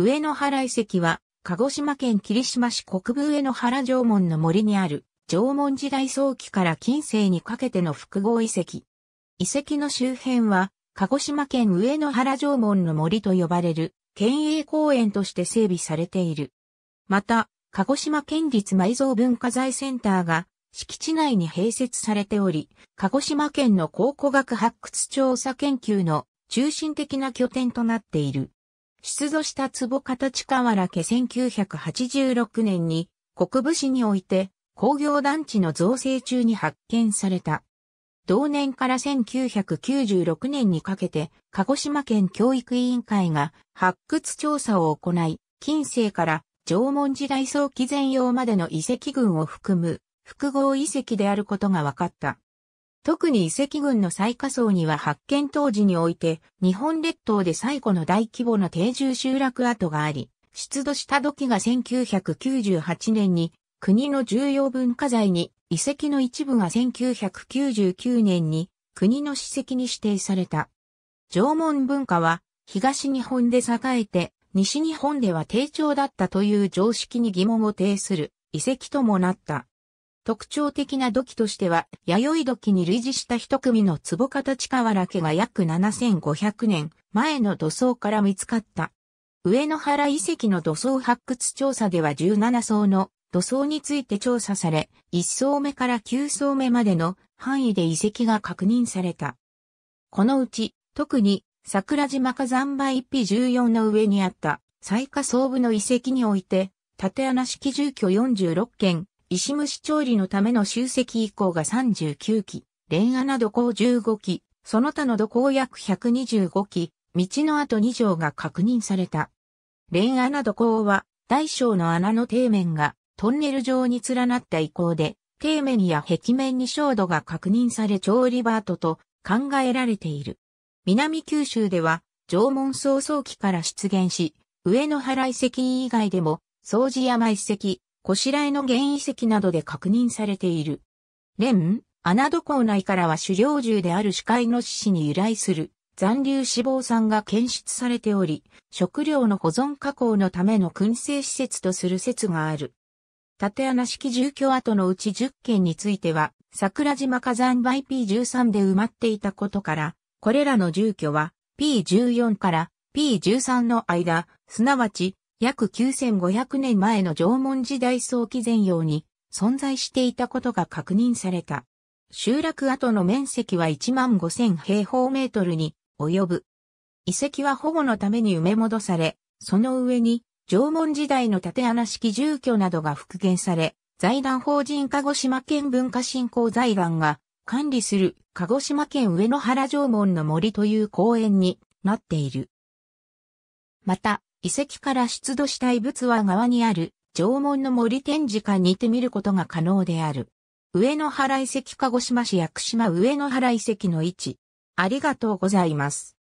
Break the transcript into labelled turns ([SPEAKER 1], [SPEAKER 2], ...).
[SPEAKER 1] 上野原遺跡は、鹿児島県霧島市国部上野原縄文の森にある、縄文時代早期から近世にかけての複合遺跡。遺跡の周辺は、鹿児島県上野原縄文の森と呼ばれる、県営公園として整備されている。また、鹿児島県立埋蔵文化財センターが、敷地内に併設されており、鹿児島県の考古学発掘調査研究の中心的な拠点となっている。出土した壺形瓦家1986年に国武市において工業団地の造成中に発見された。同年から1996年にかけて鹿児島県教育委員会が発掘調査を行い、近世から縄文時代早期前用までの遺跡群を含む複合遺跡であることが分かった。特に遺跡群の最下層には発見当時において、日本列島で最古の大規模な定住集落跡があり、出土した土器が1998年に国の重要文化財に、遺跡の一部が1999年に国の史跡に指定された。縄文文化は東日本で栄えて、西日本では低調だったという常識に疑問を呈する遺跡ともなった。特徴的な土器としては、弥生土器に類似した一組の壺形瓦家が約7500年前の土層から見つかった。上野原遺跡の土層発掘調査では17層の土層について調査され、1層目から9層目までの範囲で遺跡が確認された。このうち、特に桜島火山灰 P14 の上にあった最下層部の遺跡において、縦穴式住居46件、石虫調理のための集積以降が39基、アナ土工15基、その他の土工約125基、道の跡2条が確認された。レンアナ土工は、大小の穴の底面がトンネル状に連なった遺構で、底面や壁面に照度が確認され調理バートと考えられている。南九州では、縄文創々期から出現し、上野原遺跡以外でも、掃除山遺跡、こしらえの原遺跡などで確認されている。レン穴戸港内からは狩猟銃である視界の獅子に由来する残留脂肪酸が検出されており、食料の保存加工のための燻製施設とする説がある。縦穴式住居跡のうち10件については、桜島火山灰 P13 で埋まっていたことから、これらの住居は P14 から P13 の間、すなわち約9500年前の縄文時代早期前用に存在していたことが確認された。集落跡の面積は1万5000平方メートルに及ぶ。遺跡は保護のために埋め戻され、その上に縄文時代の縦穴式住居などが復元され、財団法人鹿児島県文化振興財団が管理する鹿児島県上野原縄文の森という公園になっている。また、遺跡から出土した遺物は側にある縄文の森展示館にて見ることが可能である。上野原遺跡鹿児島市屋久島上野原遺跡の位置。ありがとうございます。